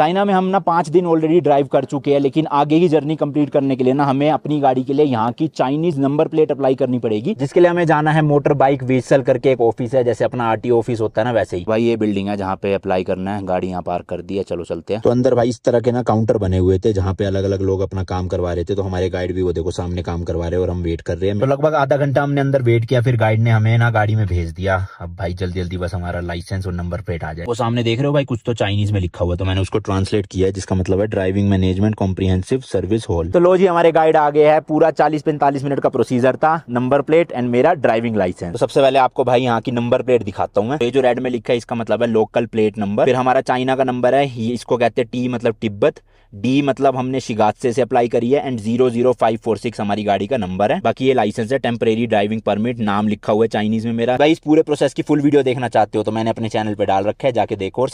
China में हम ना पाँच दिन ऑलरेडी ड्राइव कर चुके हैं लेकिन आगे की जर्नी कंप्लीट करने के लिए ना हमें अपनी गाड़ी के लिए यहाँ की चाइनीज नंबर प्लेट अप्लाई करनी पड़ेगी जिसके लिए हमें जाना है मोटर बाइक व्हीसल करके एक ऑफिस है जैसे अपना आरटीओ ऑफिस होता है ना वैसे ही भाई ये बिल्डिंग है जहाँ पे अप्लाई करना है गाड़ी यहाँ पार्क कर दी है चलो चलते हैं तो अंदर भाई इस तरह के ना काउंटर बने हुए थे जहाँ पे अलग अलग लोग अपना काम करवा रहे थे तो हमारे गाइड भी वो देखो सामने काम करवा रहे और हम वेट कर रहे हैं तो लगभग आधा घंटा हमने अंदर वेट किया फिर गाइड ने हमें ना गाड़ी में भेज दिया अब भाई जल्दी जल्दी बस हमारा लाइसेंस और नंबर प्लेट आ जाए वो सामने देख रहे हो भाई कुछ तो चाइनीज में लिखा हुआ तो मैंने उसको ट्रांसलेट किया है जिसका मतलब है driving management comprehensive service hall तो लो जी हमारे गाइड आ है पूरा चालीस पैंतालीस मिनट का प्रोसीजर था नंबर प्लेट एंड मेरा ड्राइविंग लाइसेंस तो सबसे पहले आपको भाई यहाँ की नंबर प्लेट दिखाता हूँ जो रेड में लिखा है इसका मतलब है लोकल प्लेट नंबर फिर हमारा चाइना का नंबर है इसको कहते हैं टी मतलब तिब्बत डी मतलब हमने शिगातसे से अप्लाई करी है and zero zero five four six हमारी गाड़ी का नंबर है बाकी ये लाइसेंस है टेम्परेरी ड्राइविंग परमिट नाम लिखा हुआ है चाइनीज में मेरा भाई इस पूरे प्रोसेस की फुल वीडियो देखना चाहते हो तो मैंने अपने चैनल पर डाल रखा है जाके देखो